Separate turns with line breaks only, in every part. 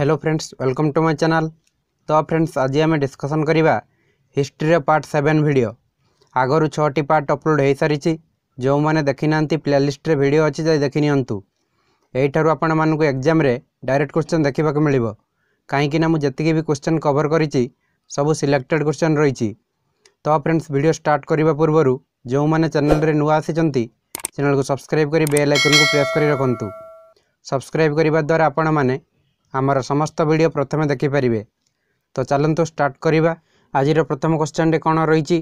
hello friends welcome to my channel तो friends आज आम डिस्कसन करवा हिस्ट्री पार्ट सेवेन भिडियो आगर छोटी पार्ट अपलोड हो सारी जो मैंने देखी ना प्लेलीस्ट्रे भिड अच्छी जाए देखी निंतु आपण मानक एक्जाम डायरेक्ट क्वेश्चन देखा मिले कहीं मुझे भी क्वेश्चन कभर कर सब सिलेक्टेड क्वेश्चन रही तो फ्रेंड्स भिड स्टार्ट करने पूर्वर जो मैंने चैनल नुआ आसी चैनल को सब्सक्राइब कर बेल आइकन को प्रेस कर रखु सब्सक्राइब करने द्वारा आपण मैंने ଆମର ସମସ୍ତ ଭିଡ଼ିଓ ପ୍ରଥମେ ଦେଖିପାରିବେ ତ ଚାଲନ୍ତୁ ଷ୍ଟାର୍ଟ କରିବା ଆଜିର ପ୍ରଥମ କ୍ୱେଶ୍ଚନ୍ରେ କ'ଣ ରହିଛି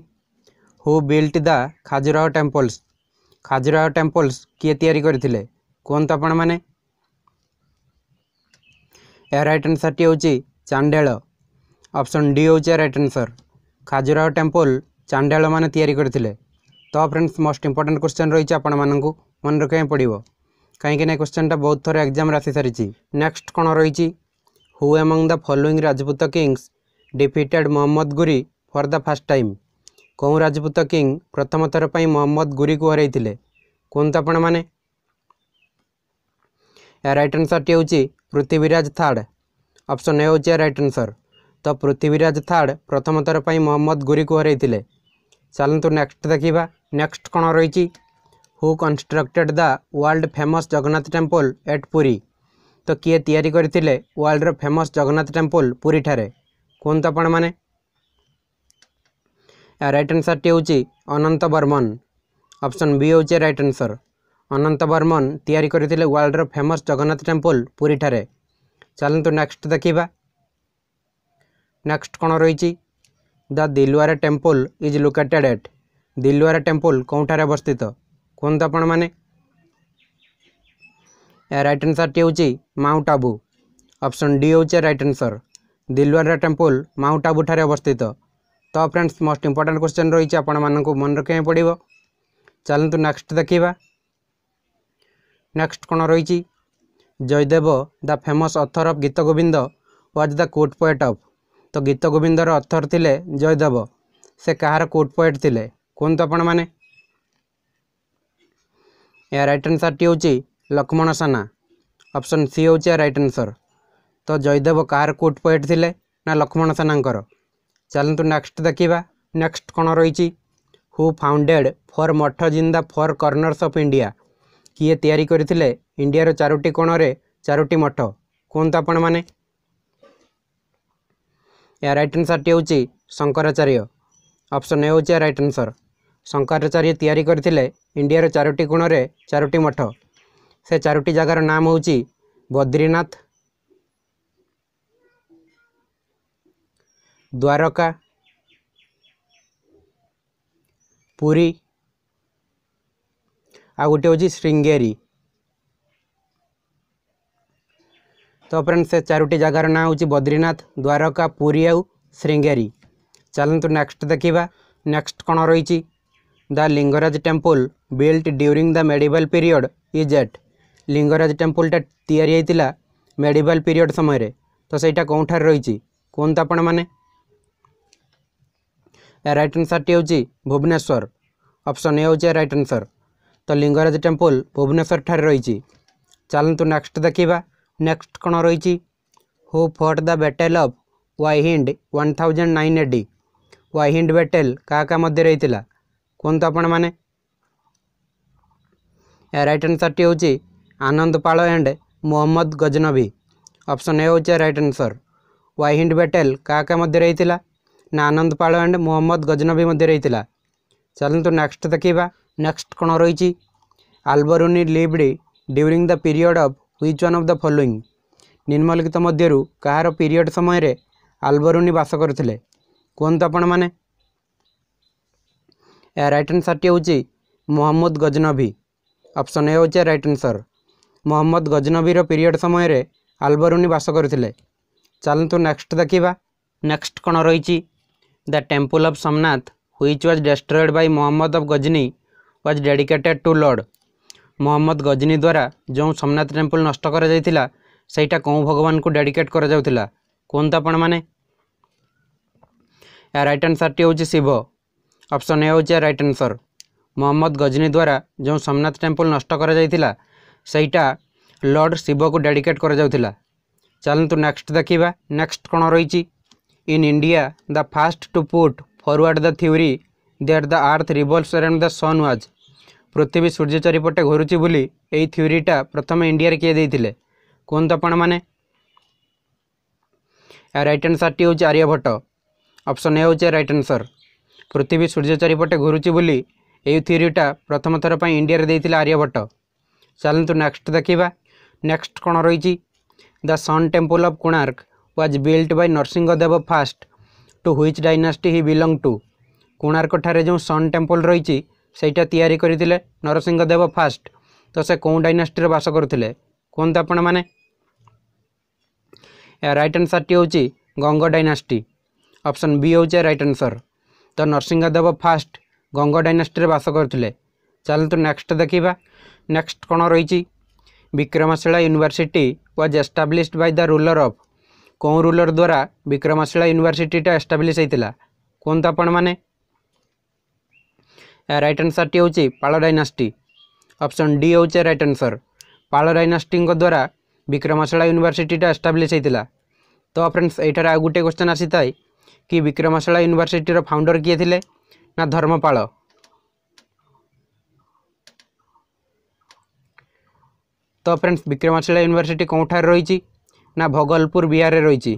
ହୁ ବିଲ୍ଟ ଦା ଖାଜୁରାହ ଟେମ୍ପଲ୍ସ ଖାଜୁରାହ ଟେମ୍ପଲ୍ସ କିଏ ତିଆରି କରିଥିଲେ କୁହନ୍ତୁ ଆପଣମାନେ ଏହାର ରାଇଟ୍ ଆନ୍ସାର୍ଟି ହେଉଛି ଚାଣ୍ଡେଳ ଅପସନ୍ ଡି ହେଉଛି ଏହାର ରାଇଟ୍ ଆନ୍ସର୍ ଖାଜୁରାହ ଟେମ୍ପଲ୍ ଚାଣ୍ଡେଳମାନେ ତିଆରି କରିଥିଲେ ତ ଫ୍ରେଣ୍ଡସ୍ ମୋଷ୍ଟ ଇମ୍ପୋର୍ଟାଣ୍ଟ କ୍ୱେଶ୍ଚନ୍ ରହିଛି ଆପଣମାନଙ୍କୁ ମନେ ରଖିବାକୁ ପଡ଼ିବ କାହିଁକିନା ଏ କ୍ୱେଶ୍ଚନ୍ଟା ବହୁତ ଥର ଏକ୍ଜାମ୍ରେ ଆସିସାରିଛି ନେକ୍ସଟ କ'ଣ ରହିଛି who among the following Rajput kings defeated Muhammad Ghori for the first time କେଉଁ ରାଜପୁତ କିଙ୍ଗ ପ୍ରଥମ ଥର ପାଇଁ ମହମ୍ମଦ ଗୁରିକୁ ହରାଇଥିଲେ କୁହନ୍ତୁ ଆପଣମାନେ ଏହାର ରାଇଟ୍ ଆନ୍ସର୍ଟି ହେଉଛି ପୃଥିବୀରାଜ ଥାର୍ଡ଼ ଅପସନ୍ ଏ ହେଉଛି ଏହାର ରାଇଟ୍ ଆନ୍ସର୍ ତ ପୃଥିବୀରାଜ ଥାର୍ଡ଼ ପ୍ରଥମ ଥର ପାଇଁ ମହମ୍ମଦ ଗୁରିକୁ ହରାଇଥିଲେ ଚାଲନ୍ତୁ ନେକ୍ସଟ ଦେଖିବା ନେକ୍ସଟ କ'ଣ ରହିଛି who constructed the world famous Jagannath temple at Puri তো কিয়ে তৈরি করে ওয়ার্ল্ডর ফেমস জগন্নাথ টেম্পল পুরীঠার কুহত আপন মানে রাইট আনসরটি হচ্ছে অনন্ত বর্মন অপশন বি হচ্ছে রাইট আনসর অনন্ত বর্মন তৈরি করে ওয়ার্ল্ডর ফেমস জগন্নাথ টেম্পল পুরীঠার ଚାଲନ୍ତୁ ନେକ୍ସଟ ଦେଖିବା ନେକ୍ସଟ କ'ଣ ରହିଛି the Dilwara temple is located at Dilwara temple କେଉଁଠାରେ ଅବସ୍ଥିତ କୁହନ୍ତୁ ଆପଣମାନେ ରାଇଟ୍ ଆନ୍ସର୍ଟି ହେଉଛି ମାଉଣ୍ଟ ଆବୁ ଅପ୍ସନ୍ ଡି ହେଉଛି right answer Dilwara temple mount ଆବୁଠାରେ ଅବସ୍ଥିତ ତ ଫ୍ରେଣ୍ଡସ୍ ମୋଷ୍ଟ ଇମ୍ପୋର୍ଟାଣ୍ଟ କ୍ୱେଶ୍ଚନ୍ ରହିଛି ଆପଣମାନଙ୍କୁ ମନେ ରଖିବାକୁ ପଡ଼ିବ ଚାଲନ୍ତୁ ନେକ୍ସଟ୍ ଦେଖିବା ନେକ୍ସଟ୍ କ'ଣ ରହିଛି Jayadeva the famous author of Gita Govinda was the court poet of ତ ଗୀତ ଗୋବିନ୍ଦର ଅଥର ଥିଲେ ଜୟଦେବ ସେ କାହାର କୋର୍ଟ ପଏଟ୍ ଥିଲେ କୁହନ୍ତୁ ଆପଣମାନେ ଏହା ରାଇଟ୍ ଆନ୍ସର୍ଟି ହେଉଛି ଲକ୍ଷ୍ମଣ ସାନା ଅପସନ୍ ସି ହେଉଛି ଏହା ରାଇଟ୍ ଆନ୍ସର୍ ତ ଜୟଦେବ କାହାର କୋର୍ଟ ପଏଟ୍ ଥିଲେ ନା ଲକ୍ଷ୍ମଣ ସାନାଙ୍କର ଚାଲନ୍ତୁ ନେକ୍ସଟ୍ ଦେଖିବା ନେକ୍ସଟ୍ କ'ଣ ରହିଛି ହୁ ଫାଉଣ୍ଡେଡ଼୍ ଫର୍ ମଠ ଜିନ୍ଦା ଫର୍ କର୍ଣ୍ଣର୍ସ ଅଫ୍ ଇଣ୍ଡିଆ କିଏ ତିଆରି କରିଥିଲେ ଇଣ୍ଡିଆର ଚାରୋଟି କୋଣରେ ଚାରୋଟି ମଠ କୁହନ୍ତୁ ଆପଣମାନେ ଏହା ରାଇଟ୍ ଆନ୍ସର୍ଟି ହେଉଛି ଶଙ୍କରାଚାର୍ଯ୍ୟ ଅପସନ୍ ଏ ହେଉଛି ଏହା ରାଇଟ୍ ଆନ୍ସର୍ ଶଙ୍କରାଚାର୍ଯ୍ୟ ତିଆରି କରିଥିଲେ ଇଣ୍ଡିଆର ଚାରୋଟି କୋଣରେ ଚାରୋଟି ମଠ ସେ ଚାରୋଟି ଜାଗାର ନାମ ହେଉଛି ବଦ୍ରିନାଥ ଦ୍ୱାରକା ପୁରୀ ଆଉ ଗୋଟିଏ ହେଉଛି ଶ୍ରୀଙ୍ଗେରୀ ତ ଫ୍ରେଣ୍ଡ ସେ ଚାରୋଟି ଜାଗାର ନାଁ ହେଉଛି ବଦ୍ରିନାଥ ଦ୍ୱାରକା ପୁରୀ ଆଉ ଶ୍ରୀଙ୍ଗେରୀ ଚାଲନ୍ତୁ ନେକ୍ସଟ ଦେଖିବା ନେକ୍ସଟ କ'ଣ ରହିଛି The Lingaraj temple built during the medieval period is at Lingaraj টেম্পলটা ତିଆରି ହେଇଥିଲା ମେଡ଼ିଭାଲ ପିରିୟଡ଼ ସମୟରେ ତ ସେଇଟା କେଉଁଠାରେ ରହିଛି କୁହନ୍ତୁ ଆପଣମାନେ ରାଇଟ୍ ଆନ୍ସର୍ଟି ହେଉଛି ଭୁବନେଶ୍ୱର ଅପସନ୍ ଏ ହେଉଛି ରାଇଟ୍ ଆନ୍ସର୍ ତ ଲିଙ୍ଗରାଜ ଟେମ୍ପଲ ଭୁବନେଶ୍ୱରଠାରେ ରହିଛି ଚାଲନ୍ତୁ ନେକ୍ସଟ ଦେଖିବା ନେକ୍ସଟ କ'ଣ ରହିଛି who fought the battle of Waihind one thousand nine A D Waihind battle କାହା କାହା ମଧ୍ୟରେ ହେଇଥିଲା କୁହନ୍ତୁ ଆପଣମାନେ ରାଇଟ୍ ଆନ୍ସର୍ଟି ହେଉଛି Anandpal and Mohammad Ghaznavi option A ହେଉଛି ରାଇଟ୍ ଆନ୍ସର୍ ୱାହିଣ୍ଡ ବେଟେଲ କାହା କାହା ମଧ୍ୟରେ ହେଇଥିଲା ନା ଆନନ୍ଦପାଳ ଆଣ୍ଡ ମୋହମ୍ମଦ ଗଜନଭୀ ମଧ୍ୟରେ ହେଇଥିଲା ଚାଲନ୍ତୁ ନେକ୍ସଟ ଦେଖିବା ନେକ୍ସଟ କ'ଣ ରହିଛି Alberuni lived during the period of which one of the following ନିମ୍ନଲିଖିତ ମଧ୍ୟରୁ କାହାର ପିରିୟଡ଼ ସମୟରେ ଆଲବରୁନି ବାସ କରୁଥିଲେ କୁହନ୍ତୁ ଆପଣମାନେ রাইট আনসারটি হচ্ছে মোহাম্মদ গজনভি অপশন এ হচ্ছে রাইট আনসার মোহাম্মদ গজনভির পিরিয়ড সময়ের আলবরুনি বাস করে ଚାଲନ୍ତୁ ନେକ୍ସଟ ଦେଖିବା ନେକ୍ସଟ କ'ଣ ରହିଛି the temple of Somnath which was destroyed by Mahmud of Ghazni was dedicated to lord Mahmud Ghazni ଦ୍ୱାରା ଯେଉଁ ସୋମନାଥ ଟେମ୍ପଲ୍ ନଷ୍ଟ କରାଯାଇଥିଲା ସେଇଟା କେଉଁ ଭଗବାନଙ୍କୁ ଡେଡିକେଟ୍ କରାଯାଉଥିଲା କୁହନ୍ତୁ ଆପଣମାନେ ଏହାର ରାଇଟ୍ ଆନ୍ସର୍ଟି ହେଉଛି ଶିବ ଅପସନ୍ ଏ ହେଉଛି ରାଇଟ୍ ଆନ୍ସର୍ ମହମ୍ମଦ ଗଜନୀ ଦ୍ୱାରା ଯେଉଁ ସୋମନାଥ ଟେମ୍ପଲ୍ ନଷ୍ଟ କରାଯାଇଥିଲା ସେଇଟା ଲର୍ଡ଼ ଶିବକୁ ଡେଡିକେଟ୍ କରାଯାଉଥିଲା ଚାଲନ୍ତୁ ନେକ୍ସଟ ଦେଖିବା ନେକ୍ସଟ କ'ଣ ରହିଛି in India the first to put forward the theory that the earth revolves around the sun was ପୃଥିବୀ ସୂର୍ଯ୍ୟ ଚାରିପଟେ ଘୁରୁଛି ବୋଲି ଏଇ ଥିଓରିଟା ପ୍ରଥମେ ଇଣ୍ଡିଆରେ କିଏ ଦେଇଥିଲେ କୁହନ୍ତୁ ଆପଣମାନେ ରାଇଟ୍ ଆନ୍ସର୍ଟି ହେଉଛି ଆର୍ଯ୍ୟଭଟ୍ଟ ଅପସନ୍ ଏ ହେଉଛି ରାଇଟ୍ ଆନ୍ସର୍ ପୃଥିବୀ ସୂର୍ଯ୍ୟ ଚାରିପଟେ ଘୁରୁଛି ବୋଲି ଏଇ ଥିଓରିଟା ପ୍ରଥମ ଥର ପାଇଁ ଇଣ୍ଡିଆରେ ଦେଇଥିଲେ ଆର୍ଯ୍ୟଭଟ୍ଟ ଚାଲନ୍ତୁ ନେକ୍ସଟ ଦେଖିବା ନେକ୍ସଟ କ'ଣ ରହିଛି the sun temple of Konark was built by Narasimhadeva first to which dynasty he belong to କୋଣାର୍କଠାରେ ଯେଉଁ ସନ୍ ଟେମ୍ପଲ୍ ରହିଛି ସେଇଟା ତିଆରି କରିଥିଲେ ନରସିଂହଦେବ ଫାଷ୍ଟ ତ ସେ କେଉଁ ଡାଇନାଷ୍ଟିରେ ବାସ କରୁଥିଲେ କୁହନ୍ତୁ ଆପଣମାନେ ରାଇଟ୍ ଆନ୍ସାର୍ଟି ହେଉଛି ଗଙ୍ଗ ଡାଇନାଷ୍ଟି ଅପସନ୍ ବି ହେଉଛି ରାଇଟ୍ ଆନ୍ସର୍ ତ ନରସିଂହଦେବ ଫାଷ୍ଟ ଗଙ୍ଗ ଡାଇନାଷ୍ଟିରେ ବାସ କରୁଥିଲେ ଚାଲନ୍ତୁ ନେକ୍ସଟ ଦେଖିବା ନେକ୍ସଟ କ'ଣ ରହିଛି Vikramashila university was established by the ruler of କେଉଁ ରୁଲର ଦ୍ୱାରା ବିକ୍ରମଶିଳା ୟୁନିଭର୍ସିଟିଟା ଏଷ୍ଟାବ୍ଲିଶ ହୋଇଥିଲା କୁହନ୍ତୁ ଆପଣମାନେ ରାଇଟ୍ ଆନ୍ସର୍ଟି ହେଉଛି ପାଳ ଡାଇନାଷ୍ଟି ଅପସନ୍ ଡି ହେଉଛି ରାଇଟ୍ ଆନ୍ସର୍ ପାଳ ଡାଇନାଷ୍ଟିଙ୍କ ଦ୍ୱାରା ବିକ୍ରମଶିଳା ୟୁନିଭର୍ସିଟିଟା ଏଷ୍ଟାବ୍ଲିଶ ହୋଇଥିଲା ତ ଫ୍ରେଣ୍ଡସ୍ ଏଇଠାରେ ଆଉ ଗୋଟିଏ କ୍ୱେଶ୍ଚନ୍ ଆସିଥାଏ କି ବିକ୍ରମଶାଳା ୟୁନିଭର୍ସିଟିର ଫାଉଣ୍ଡର କିଏ ଥିଲେ ନା ଧର୍ମପାଳ ତ ଫ୍ରେଣ୍ଡସ୍ ବିକ୍ରମଶାଳା ୟୁନିଭର୍ସିଟି କେଉଁଠାରେ ରହିଛି ନା ଭଗଲପୁର ବିହାରରେ ରହିଛି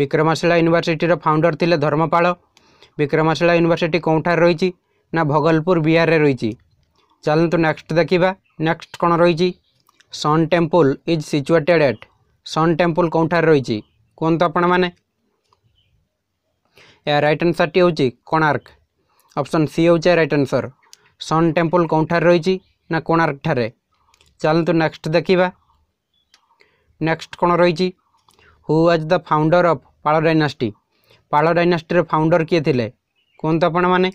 ବିକ୍ରମଶାଳା ୟୁନିଭର୍ସିଟିର ଫାଉଣ୍ଡର ଥିଲେ ଧର୍ମପାଳ ବିକ୍ରମଶାଳା ୟୁନିଭର୍ସିଟି କେଉଁଠାରେ ରହିଛି ନା ଭଗଲପୁର ବିହାରରେ ରହିଛି ଚାଲନ୍ତୁ ନେକ୍ସଟ ଦେଖିବା ନେକ୍ସଟ କ'ଣ ରହିଛି sun temple is situated at sun temple କେଉଁଠାରେ ରହିଛି କୁହନ୍ତୁ ଆପଣମାନେ ଏହାର ରାଇଟ୍ ଆନ୍ସର୍ଟି ହେଉଛି କୋଣାର୍କ ଅପସନ୍ ସି ହେଉଛି ରାଇଟ୍ ଆନ୍ସର୍ ସନ୍ ଟେମ୍ପଲ୍ କେଉଁଠାରେ ରହିଛି ନା କୋଣାର୍କଠାରେ ଚାଲନ୍ତୁ ନେକ୍ସଟ ଦେଖିବା ନେକ୍ସଟ କ'ଣ ରହିଛି who was the founder of Pala dynasty Pala ଡାଇନାଷ୍ଟିର ଫାଉଣ୍ଡର କିଏ ଥିଲେ କୁହନ୍ତୁ ଆପଣମାନେ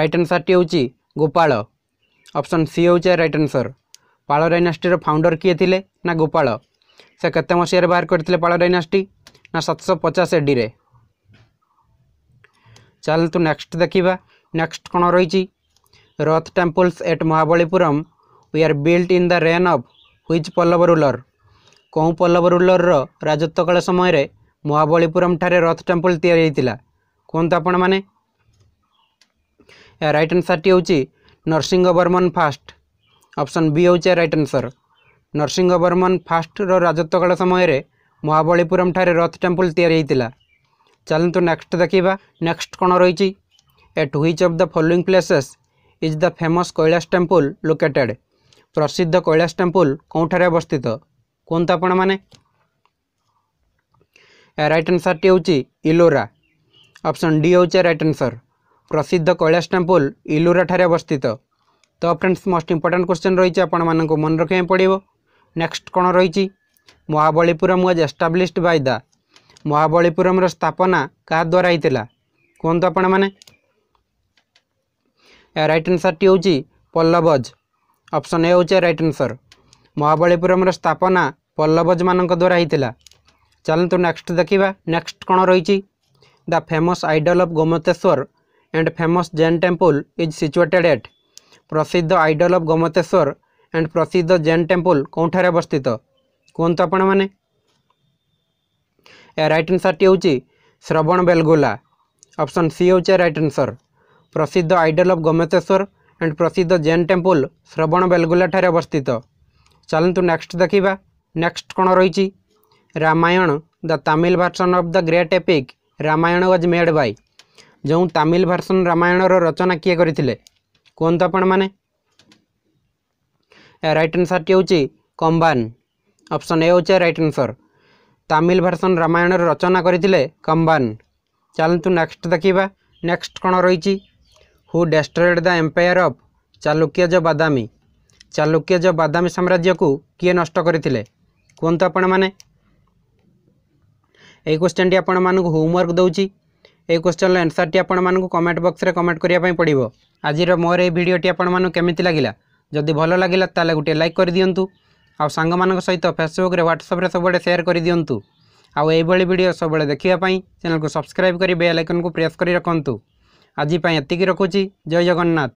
ରାଇଟ୍ ଆନ୍ସର୍ଟି ହେଉଛି ଗୋପାଳ অপশন সি হউজে রাইট আনসার পালার ইন্ডাস্ট্রিৰ ফাউণ্ডাৰ কিয়ে থিলে না গোপાળো সে কতম শিয়ৰ বাৰ কৰিলে পালার ইন্ডাস্ট্রি না 750 এডি ৰে চালল তো নেক্সট দেখিবা নেক্সট কোনো ৰৈজি Ratha temples at Mahabalipuram were build in the reign of which Pallava ruler কোন পালৱৰ ৰুলৰ ৰাজত্ব কালৰ সময়ৰে মহাবলীপুরম ঠাৰে ৰথ টেম্পল তৈয়াৰ হৈছিল কোনটো আপোন মানে ইয়া ৰাইট আনসার টি হউজি Narasimha Varman first option B ହେଉଛି ରାଇଟ୍ ଆନ୍ସର ନରସିଂହ ବର୍ମନ ଫାଷ୍ଟର ରାଜତ୍ୱକାଳ ସମୟରେ ମହାବଳୀପୁରମ୍ଠାରେ ରଥ ଟେମ୍ପୁଲ୍ ତିଆରି ହୋଇଥିଲା ଚାଲନ୍ତୁ ନେକ୍ସଟ ଦେଖିବା ନେକ୍ସଟ କ'ଣ ରହିଛି at which of the following places is the famous Kailasa temple located ପ୍ରସିଦ୍ଧ କୈଳାସ ଟେମ୍ପୁଲ୍ କେଉଁଠାରେ ଅବସ୍ଥିତ କୁହନ୍ତୁ ଆପଣମାନେ ରାଇଟ୍ ଆନ୍ସର୍ଟି ହେଉଛି ଇଲୋରା ଅପସନ୍ ଡି ହେଉଛି ରାଇଟ୍ ଆନ୍ସର୍ ପ୍ରସିଦ୍ଧ କୈଳାସ ଟେମ୍ପଲ୍ ଇଲୋରାଠାରେ ଅବସ୍ଥିତ ତ ଫ୍ରେଣ୍ଡସ୍ ମୋଷ୍ଟ ଇମ୍ପୋର୍ଟାଣ୍ଟ କ୍ୱେଶ୍ଚନ୍ ରହିଛି ଆପଣମାନଙ୍କୁ ମନେ ରଖିବା ପାଇଁ ପଡ଼ିବ ନେକ୍ସଟ କ'ଣ ରହିଛି Mahabalipuram was established by the ମହାବଳୀପୁରମ୍ର ସ୍ଥାପନା କାହା ଦ୍ୱାରା ହେଇଥିଲା କୁହନ୍ତୁ ଆପଣମାନେ ଏହା ରାଇଟ୍ ଆନ୍ସର୍ଟି ହେଉଛି ପଲ୍ଲବଜ ଅପସନ୍ ଏ ହେଉଛି ରାଇଟ୍ ଆନ୍ସର୍ ମହାବଳୀପୁରମ୍ର ସ୍ଥାପନା ପଲ୍ଲବଜମାନଙ୍କ ଦ୍ୱାରା ହେଇଥିଲା ଚାଲନ୍ତୁ ନେକ୍ସଟ ଦେଖିବା ନେକ୍ସଟ କ'ଣ ରହିଛି the famous idol of Gommateshwara and famous Jain temple is situated at প্রসিদ্ধ আইডল অফ গমতেশ্বর অ্যান্ড প্রসিদ্ধ জেন টেম্পল কোঠার অবস্থিত কুহতু আপন মানে এ রাইট আনসরটি হচ্ছে শ্রবণ বেলগোলা অপশন সি হচ্ছে রাইট আনসর প্রসিদ্ধ আইডল অফ গমতেশ্বর অ্যান্ড প্রসিদ্ধ জেন টেম্পল শ্রবণ বেলগোলা ঠারে অবস্থিত ଚାଲନ୍ତୁ ନେକ୍ସଟ ଦେଖିବା ନେକ୍ସଟ କ'ଣ ରହିଛି Ramayana the Tamil version of the great epic Ramayana was made by ଯେଉଁ ତାମିଲ ଭର୍ସନ୍ ରାମାୟଣର ରଚନା କିଏ କରିଥିଲେ କୁହନ୍ତୁ ଆପଣମାନେ ରାଇଟ୍ ଆନ୍ସର୍ଟି ହେଉଛି କମ୍ବାନ୍ ଅପସନ୍ ଏ ହେଉଛି ରାଇଟ୍ ଆନ୍ସର୍ ତାମିଲ ଭର୍ସନ୍ ରାମାୟଣର ରଚନା କରିଥିଲେ କମ୍ବାନ୍ ଚାଲନ୍ତୁ ନେକ୍ସଟ ଦେଖିବା ନେକ୍ସଟ କ'ଣ ରହିଛି ହୁ ଡେଷ୍ଟ୍ରଏଡ଼୍ ଦ ଏମ୍ପାୟାର ଅଫ୍ ଚାଲୁକ୍ୟଜ ବାଦାମୀ ଚାଲୁକ୍ୟଜ ବାଦାମୀ ସାମ୍ରାଜ୍ୟକୁ କିଏ ନଷ୍ଟ କରିଥିଲେ କୁହନ୍ତୁ ଆପଣମାନେ ଏହି କ୍ୱେଶ୍ଚନ୍ଟି ଆପଣମାନଙ୍କୁ ହୋମୱାର୍କ ଦେଉଛି এই কোশ্চেনর আনসারটি আপনার কমেন্ট বক্সরে কমেন্ট করা পড়ব আজির মোর এই ভিডিওটি আপনার কেমিতি লাগিলা যদি ভাল লাগিলা তাহলে গোটে লাইক করে দিও আউ সাংগ মানক সহিত ফেসবুকরে হোয়াটসঅ্যাপে সবুড়ে সেয়ার করে দিও আউ এইভাবে ভিডিও সবুড়ে দেখা চ্যানেল সবসক্রাইব করে বেল আইকন কু প্রেস করে রাখতু আজপাই এতিকি রাখুছি জয় জগন্নাথ